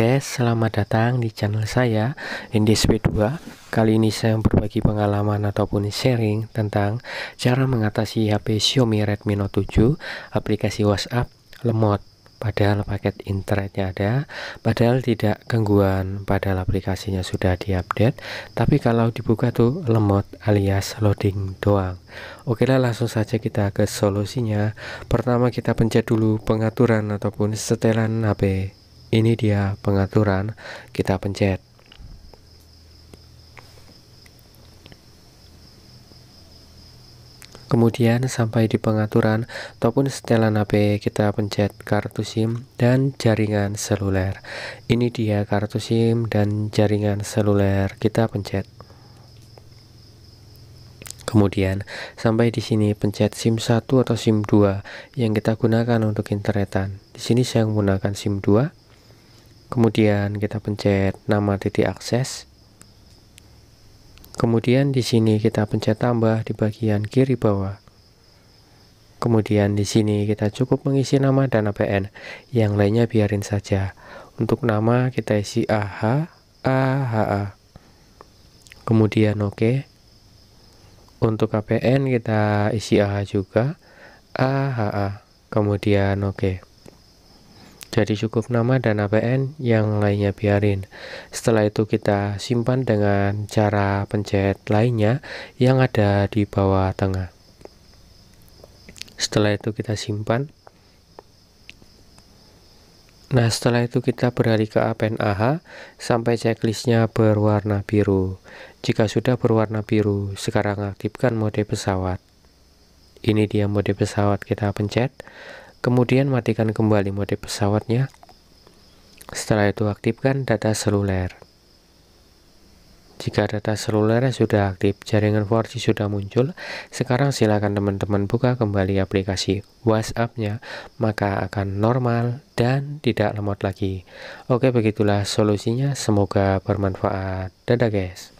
guys, selamat datang di channel saya ndsp 2 Kali ini saya berbagi pengalaman ataupun sharing tentang cara mengatasi HP Xiaomi Redmi Note 7 aplikasi WhatsApp lemot Padahal paket internetnya ada, padahal tidak gangguan, padahal aplikasinya sudah diupdate Tapi kalau dibuka tuh lemot alias loading doang Oke lah langsung saja kita ke solusinya Pertama kita pencet dulu pengaturan ataupun setelan HP ini dia pengaturan kita pencet kemudian sampai di pengaturan ataupun setelan HP kita pencet kartu SIM dan jaringan seluler ini dia kartu SIM dan jaringan seluler kita pencet Kemudian sampai di sini pencet SIM 1 atau SIM 2 yang kita gunakan untuk internetan. Di sini saya menggunakan SIM 2 Kemudian kita pencet nama titik akses. Kemudian di sini kita pencet tambah di bagian kiri bawah. Kemudian di sini kita cukup mengisi nama dan APN, yang lainnya biarin saja. Untuk nama kita isi AHA AHA. Kemudian oke. Okay. Untuk APN kita isi AHA juga, AHA. Kemudian oke. Okay. Jadi cukup nama dan APN yang lainnya biarin setelah itu kita simpan dengan cara pencet lainnya yang ada di bawah tengah setelah itu kita simpan Nah setelah itu kita beralih ke APN AH sampai checklistnya berwarna biru. Jika sudah berwarna biru, sekarang aktifkan mode pesawat. Ini dia mode pesawat kita pencet. Kemudian matikan kembali mode pesawatnya. Setelah itu aktifkan data seluler. Jika data seluler sudah aktif, jaringan 4G sudah muncul, sekarang silakan teman-teman buka kembali aplikasi WhatsApp-nya, maka akan normal dan tidak lemot lagi. Oke, begitulah solusinya. Semoga bermanfaat. Dadah guys.